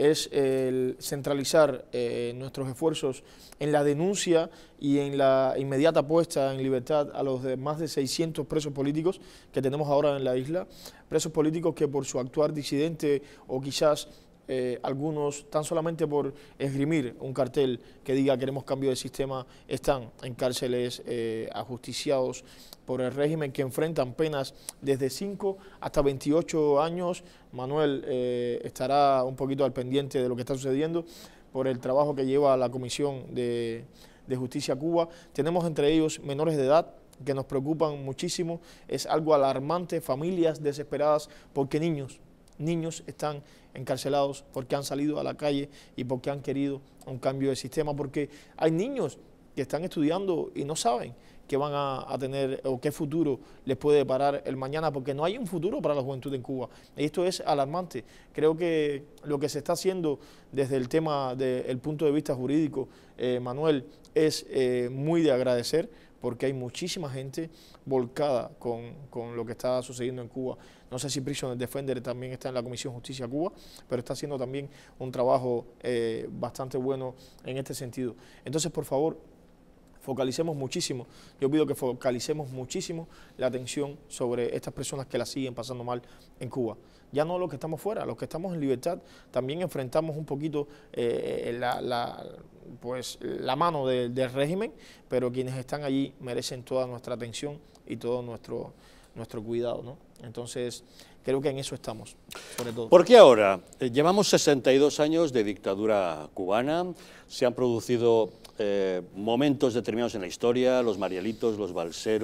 es el centralizar eh, nuestros esfuerzos en la denuncia y en la inmediata puesta en libertad a los de más de 600 presos políticos que tenemos ahora en la isla, presos políticos que por su actuar disidente o quizás eh, algunos tan solamente por esgrimir un cartel que diga queremos cambio de sistema, están en cárceles eh, ajusticiados por el régimen que enfrentan penas desde 5 hasta 28 años. Manuel eh, estará un poquito al pendiente de lo que está sucediendo por el trabajo que lleva la Comisión de, de Justicia Cuba. Tenemos entre ellos menores de edad, que nos preocupan muchísimo, es algo alarmante, familias desesperadas porque niños niños están encarcelados porque han salido a la calle y porque han querido un cambio de sistema, porque hay niños que están estudiando y no saben qué van a, tener o qué futuro les puede parar el mañana, porque no hay un futuro para la juventud en Cuba. Y esto es alarmante. Creo que lo que se está haciendo desde el tema del punto de vista jurídico, eh, Manuel, es eh, muy de agradecer porque hay muchísima gente volcada con, lo que está sucediendo en Cuba. No sé si Prisoner Defender también está en la Comisión Justicia Cuba, pero está haciendo también un trabajo eh, bastante bueno en este sentido. Entonces, por favor, focalicemos muchísimo, yo pido que focalicemos muchísimo la atención sobre estas personas que la siguen pasando mal en Cuba. Ya no los que estamos fuera, los que estamos en libertad, también enfrentamos un poquito eh, la, pues, la mano del régimen, pero quienes están allí merecen toda nuestra atención y todo nuestro, nuestro cuidado. ¿no? Entonces, creo que en eso estamos, sobre todo. ¿Por qué ahora? Eh, llevamos 62 años de dictadura cubana, se han producido eh, momentos determinados en la historia, los Marielitos, los Balseros.